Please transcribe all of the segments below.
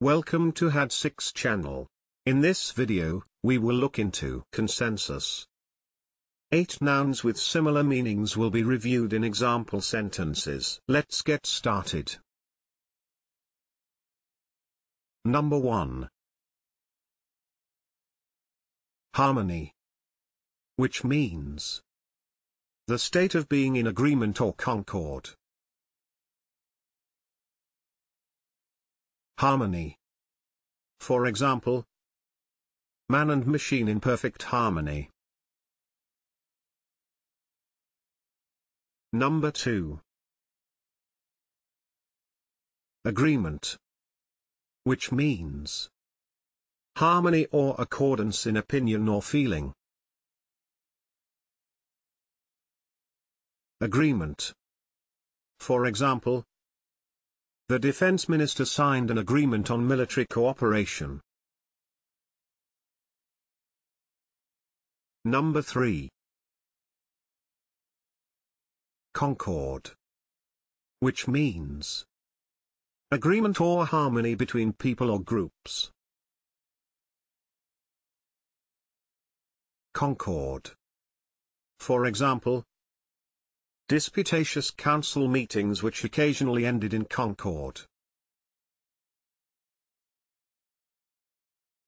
Welcome to HAD6 channel. In this video, we will look into consensus. Eight nouns with similar meanings will be reviewed in example sentences. Let's get started. Number 1. Harmony. Which means the state of being in agreement or concord. Harmony. For example, man and machine in perfect harmony. Number 2. Agreement. Which means harmony or accordance in opinion or feeling. Agreement. For example, the defense minister signed an agreement on military cooperation. Number 3. Concord. Which means agreement or harmony between people or groups. Concord. For example, disputatious council meetings which occasionally ended in concord.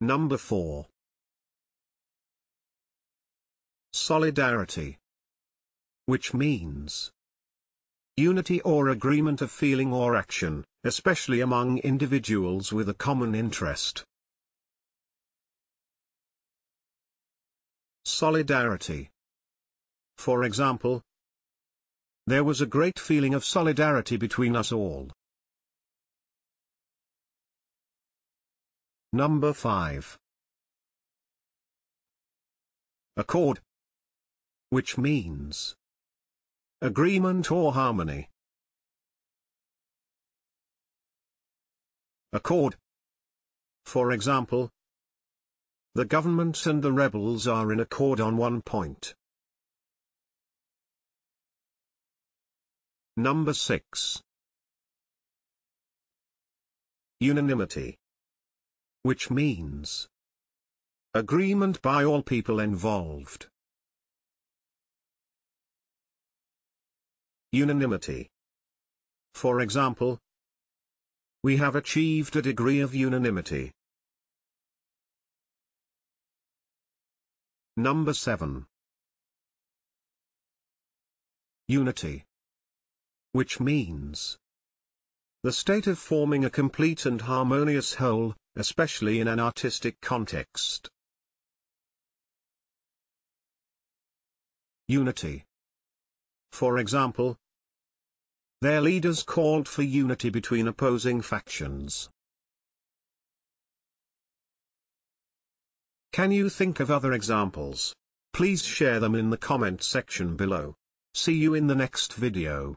Number 4. Solidarity. Which means unity or agreement of feeling or action, especially among individuals with a common interest. Solidarity. For example, there was a great feeling of solidarity between us all. Number 5. Accord. Which means agreement or harmony. Accord. For example, the government and the rebels are in accord on one point. Number 6. Unanimity. Which means agreement by all people involved. Unanimity. For example, we have achieved a degree of unanimity. Number 7. Unity which means the state of forming a complete and harmonious whole, especially in an artistic context. Unity. For example, their leaders called for unity between opposing factions. Can you think of other examples? Please share them in the comment section below. See you in the next video.